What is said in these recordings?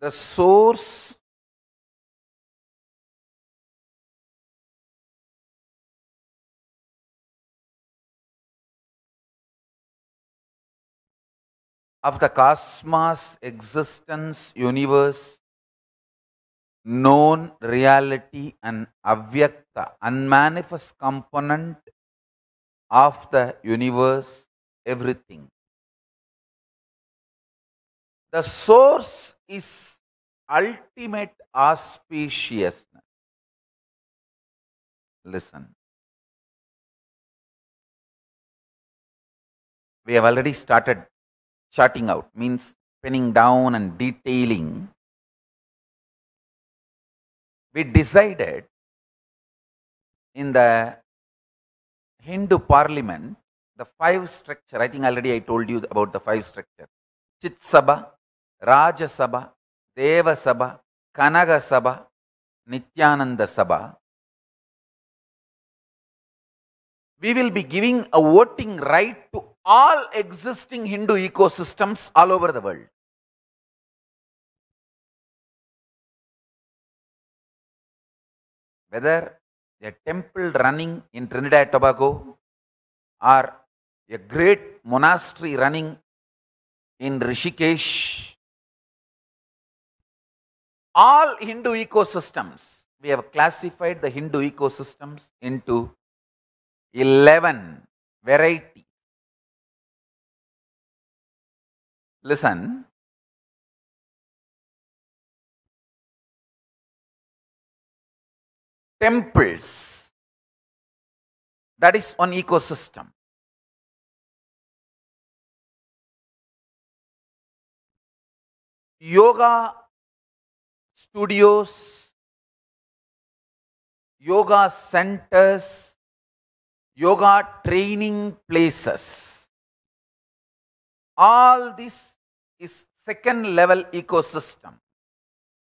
the source of the cosmos, existence, universe, known reality and avyakta, unmanifest component of the universe, everything. The source is ultimate auspiciousness. Listen. We have already started charting out, means pinning down and detailing. We decided in the Hindu parliament the five structure. I think already I told you about the five structure. Chit Sabha, Sabha, Deva Sabha, ದೇವಸಭ Sabha, Nityananda Sabha. we will be giving a voting right to all existing Hindu ecosystems all over the world. Whether a temple running in Trinidad Tobago or a great monastery running in Rishikesh all Hindu ecosystems, we have classified the Hindu ecosystems into 11 varieties. Listen, temples, that is one ecosystem. Yoga studios, yoga centers, yoga training places. All this is second level ecosystem.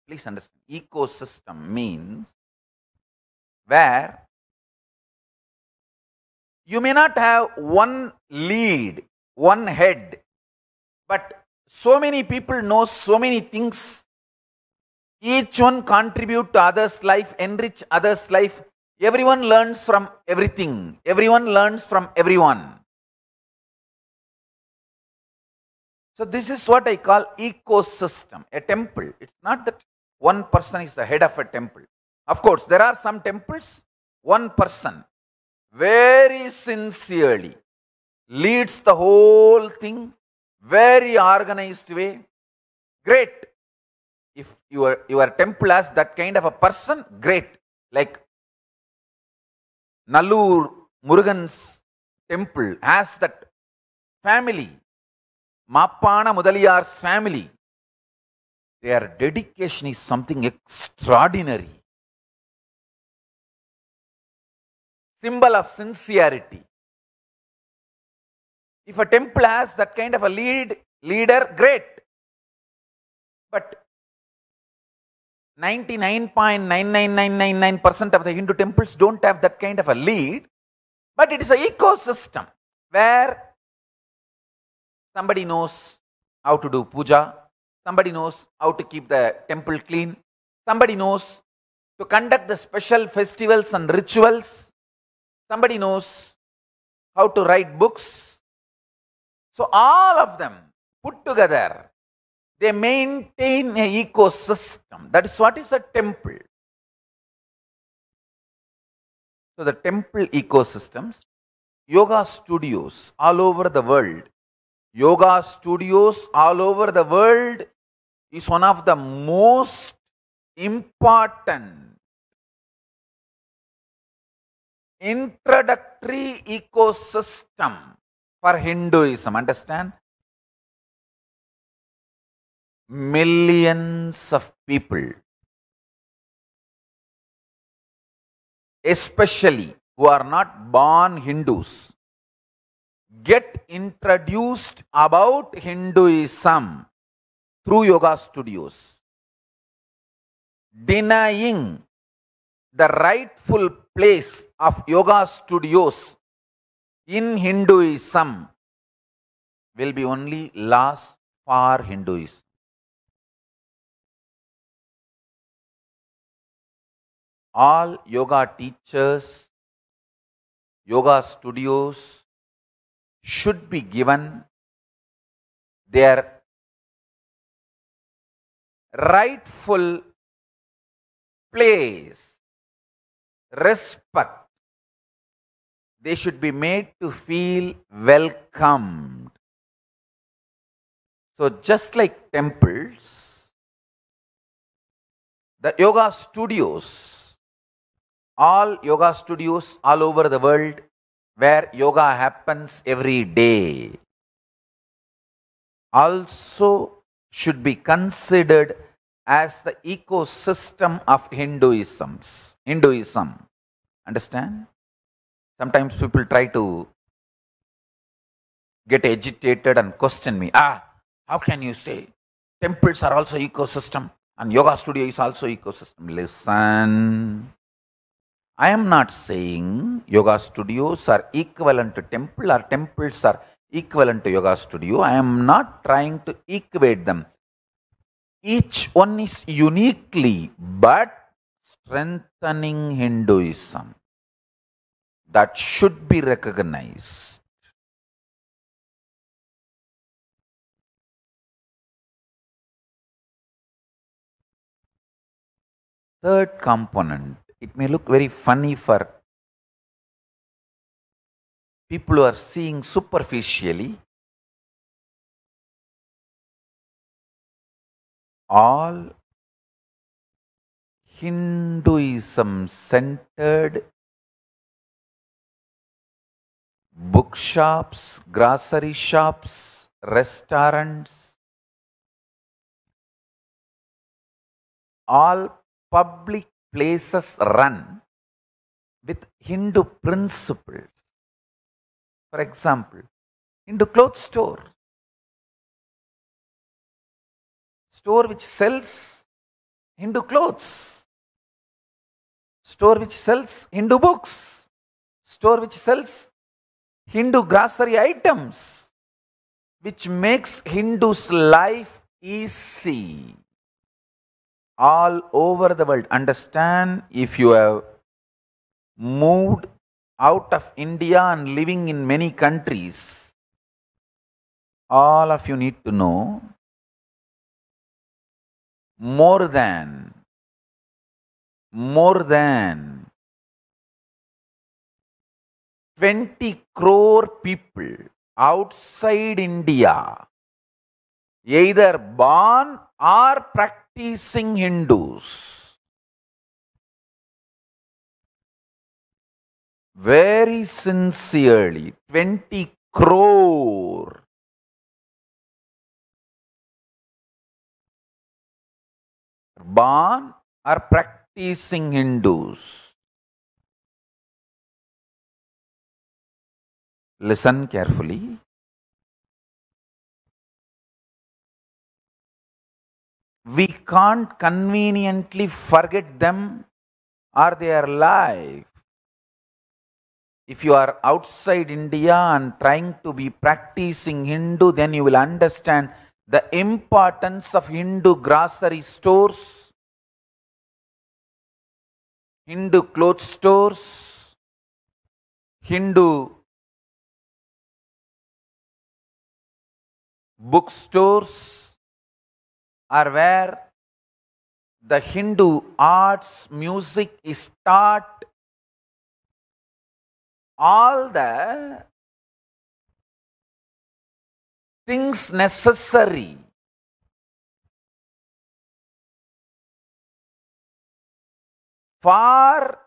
Please understand, ecosystem means where you may not have one lead, one head, but so many people know so many things each one contribute to others' life, enrich others' life. Everyone learns from everything. Everyone learns from everyone. So this is what I call ecosystem, a temple. It's not that one person is the head of a temple. Of course, there are some temples, one person very sincerely leads the whole thing, very organized way. Great if you are your temple has that kind of a person, great. Like Nallur Murugan's temple has that family, Mappana Mudaliyar's family. Their dedication is something extraordinary. Symbol of sincerity. If a temple has that kind of a lead, leader, great. But 99.99999% of the Hindu temples don't have that kind of a lead, but it is an ecosystem where somebody knows how to do puja, somebody knows how to keep the temple clean, somebody knows to conduct the special festivals and rituals, somebody knows how to write books. So, all of them put together they maintain an ecosystem. That is what is a temple. So the temple ecosystems, yoga studios all over the world, yoga studios all over the world is one of the most important introductory ecosystem for Hinduism. Understand? millions of people, especially who are not born Hindus, get introduced about Hinduism through yoga studios, denying the rightful place of yoga studios in Hinduism will be only lost for Hinduism. all yoga teachers, yoga studios should be given their rightful place, respect. They should be made to feel welcomed. So just like temples, the yoga studios all yoga studios all over the world where yoga happens every day also should be considered as the ecosystem of Hinduism's, Hinduism. Understand? Sometimes people try to get agitated and question me. Ah, how can you say temples are also ecosystem and yoga studio is also ecosystem? Listen, I am not saying yoga studios are equivalent to temple or temples are equivalent to yoga studio. I am not trying to equate them. Each one is uniquely but strengthening Hinduism. That should be recognized. Third component it may look very funny for people who are seeing superficially. All Hinduism centered bookshops, grocery shops, restaurants, all public places run with Hindu principles. For example, Hindu cloth store, store which sells Hindu clothes, store which sells Hindu books, store which sells Hindu grocery items, which makes Hindus' life easy all over the world. Understand if you have moved out of India and living in many countries, all of you need to know more than, more than 20 crore people outside India either born or practicing Hindus. Very sincerely, 20 crore. Born or practicing Hindus. Listen carefully. we can't conveniently forget them or their life. If you are outside India and trying to be practicing Hindu, then you will understand the importance of Hindu grocery stores, Hindu clothes stores, Hindu bookstores, are where the Hindu arts, music is taught, all the things necessary for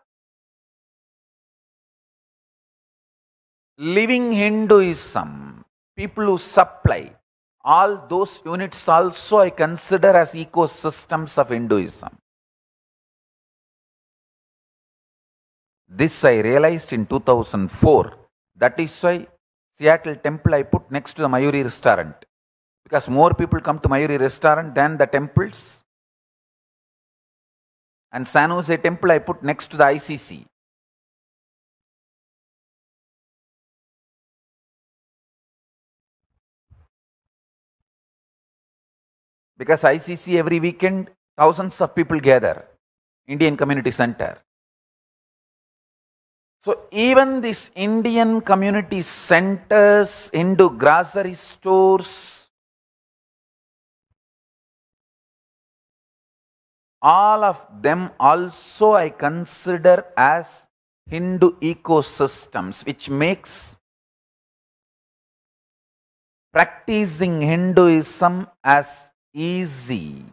living Hinduism, people who supply all those units also I consider as ecosystems of Hinduism. This I realized in 2004. That is why Seattle temple I put next to the Mayuri restaurant. Because more people come to Mayuri restaurant than the temples. And San Jose temple I put next to the ICC. because ICC every weekend thousands of people gather, Indian Community Center. So even these Indian community centers, Hindu grocery stores, all of them also I consider as Hindu ecosystems, which makes practicing Hinduism as easy.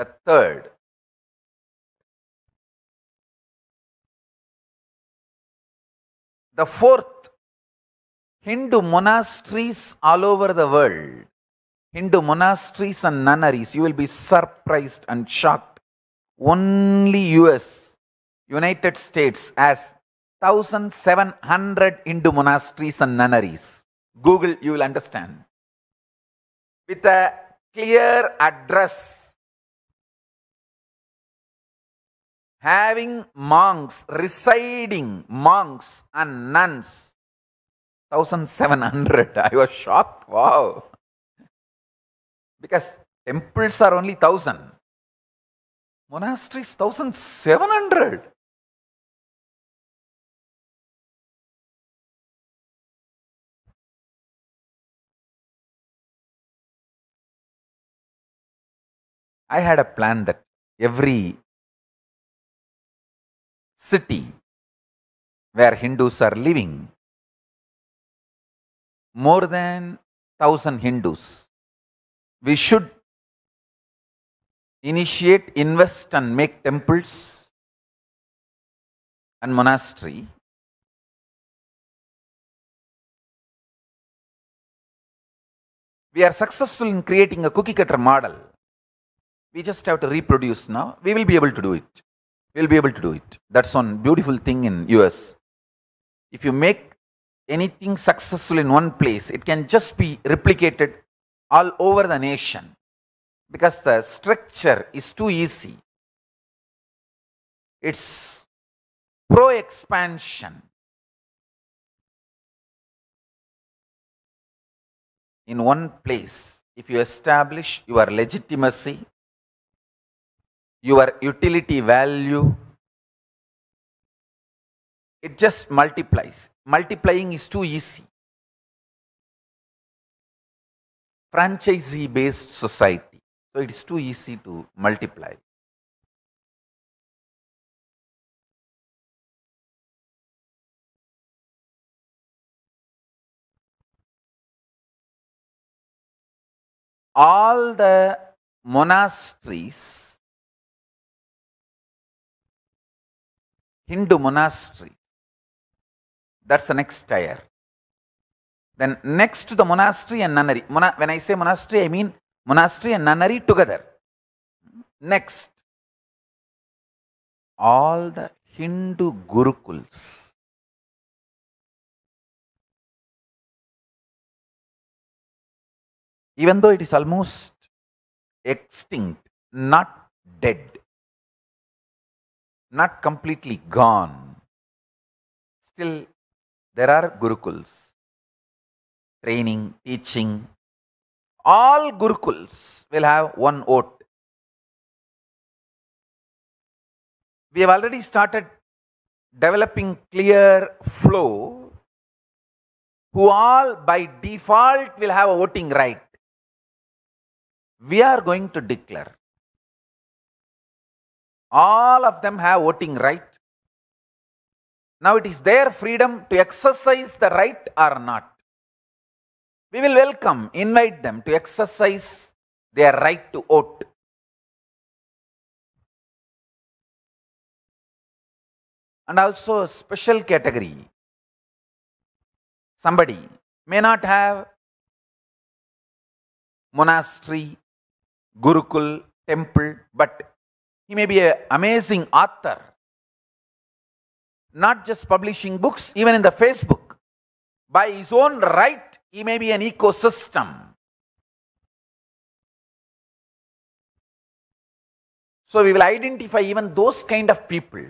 The third, the fourth, Hindu monasteries all over the world, Hindu monasteries and nunneries, you will be surprised and shocked. Only US, United States has 1700 Hindu monasteries and nunneries. Google, you will understand with a clear address. Having monks residing, monks and nuns, 1700. I was shocked. Wow. Because temples are only 1000. Monasteries 1700. I had a plan that every city where Hindus are living, more than 1000 Hindus, we should initiate, invest, and make temples and monastery. We are successful in creating a cookie cutter model we just have to reproduce now. We will be able to do it. We will be able to do it. That's one beautiful thing in US. If you make anything successful in one place, it can just be replicated all over the nation because the structure is too easy. It's pro expansion. In one place, if you establish your legitimacy, your utility value. It just multiplies. Multiplying is too easy. Franchisee based society. So it is too easy to multiply. all the monasteries Hindu monastery. That's the next tier. Then next to the monastery and nunnery. when I say monastery, I mean monastery and nunnery together. Next, all the Hindu Gurukuls. Even though it is almost extinct, not dead not completely gone. Still, there are gurukuls, training, teaching. All gurukuls will have one vote. We have already started developing clear flow who all by default will have a voting right. We are going to declare all of them have voting right. Now it is their freedom to exercise the right or not. We will welcome, invite them to exercise their right to vote. And also a special category. Somebody may not have monastery, gurukul, temple, but he may be an amazing author, not just publishing books, even in the Facebook. By his own right, he may be an ecosystem. So we will identify even those kind of people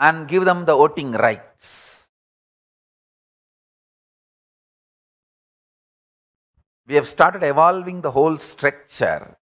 and give them the voting rights. We have started evolving the whole structure